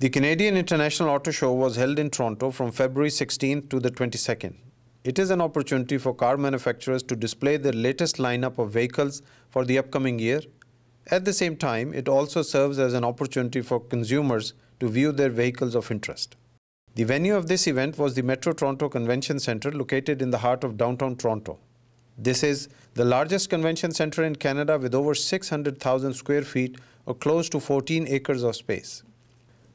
The Canadian International Auto Show was held in Toronto from February 16th to the 22nd. It is an opportunity for car manufacturers to display their latest lineup of vehicles for the upcoming year. At the same time, it also serves as an opportunity for consumers to view their vehicles of interest. The venue of this event was the Metro Toronto Convention Centre located in the heart of downtown Toronto. This is the largest convention centre in Canada with over 600,000 square feet or close to 14 acres of space.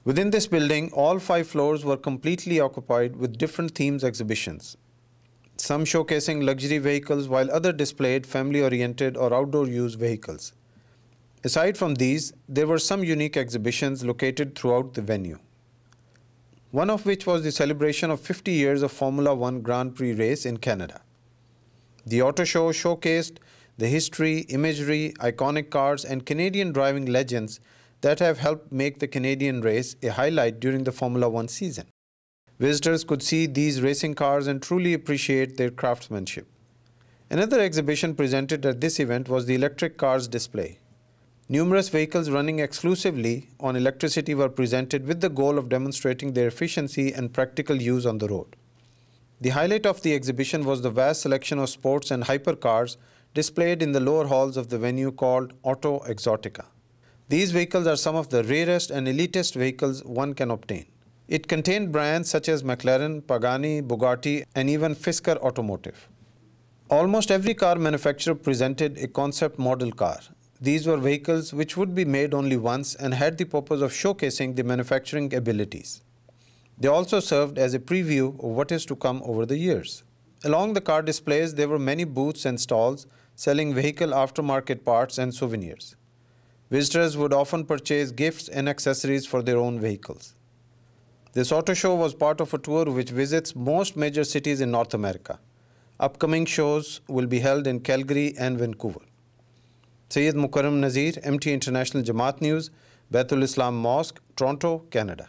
Within this building, all five floors were completely occupied with different themes exhibitions, some showcasing luxury vehicles while other displayed family-oriented or outdoor use vehicles. Aside from these, there were some unique exhibitions located throughout the venue. One of which was the celebration of 50 years of Formula One Grand Prix race in Canada. The auto show showcased the history, imagery, iconic cars and Canadian driving legends that have helped make the Canadian race a highlight during the Formula One season. Visitors could see these racing cars and truly appreciate their craftsmanship. Another exhibition presented at this event was the electric cars display. Numerous vehicles running exclusively on electricity were presented with the goal of demonstrating their efficiency and practical use on the road. The highlight of the exhibition was the vast selection of sports and hypercars displayed in the lower halls of the venue called Auto Exotica. These vehicles are some of the rarest and elitist vehicles one can obtain. It contained brands such as McLaren, Pagani, Bugatti and even Fisker Automotive. Almost every car manufacturer presented a concept model car. These were vehicles which would be made only once and had the purpose of showcasing the manufacturing abilities. They also served as a preview of what is to come over the years. Along the car displays, there were many booths and stalls selling vehicle aftermarket parts and souvenirs. Visitors would often purchase gifts and accessories for their own vehicles. This auto show was part of a tour which visits most major cities in North America. Upcoming shows will be held in Calgary and Vancouver. Sayed Mukarram Nazir, MT International Jamaat News, Bethul Islam Mosque, Toronto, Canada.